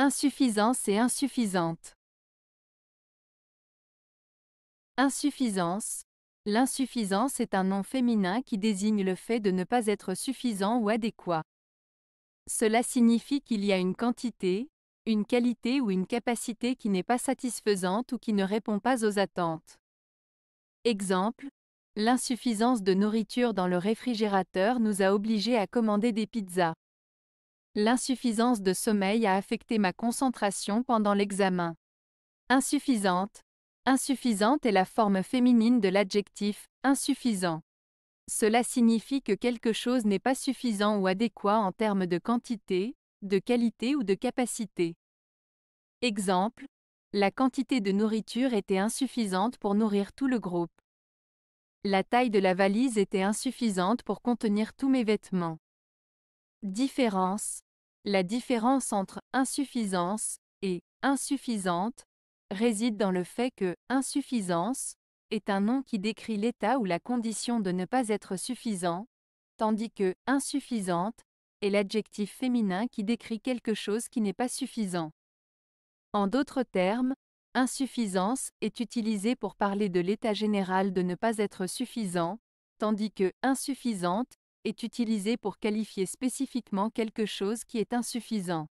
Insuffisance et insuffisante. Insuffisance. L'insuffisance est un nom féminin qui désigne le fait de ne pas être suffisant ou adéquat. Cela signifie qu'il y a une quantité, une qualité ou une capacité qui n'est pas satisfaisante ou qui ne répond pas aux attentes. Exemple, l'insuffisance de nourriture dans le réfrigérateur nous a obligés à commander des pizzas. L'insuffisance de sommeil a affecté ma concentration pendant l'examen. Insuffisante. Insuffisante est la forme féminine de l'adjectif insuffisant. Cela signifie que quelque chose n'est pas suffisant ou adéquat en termes de quantité, de qualité ou de capacité. Exemple, la quantité de nourriture était insuffisante pour nourrir tout le groupe. La taille de la valise était insuffisante pour contenir tous mes vêtements. Différence. La différence entre insuffisance et insuffisante réside dans le fait que insuffisance est un nom qui décrit l'état ou la condition de ne pas être suffisant, tandis que insuffisante est l'adjectif féminin qui décrit quelque chose qui n'est pas suffisant. En d'autres termes, insuffisance est utilisée pour parler de l'état général de ne pas être suffisant, tandis que insuffisante est utilisé pour qualifier spécifiquement quelque chose qui est insuffisant.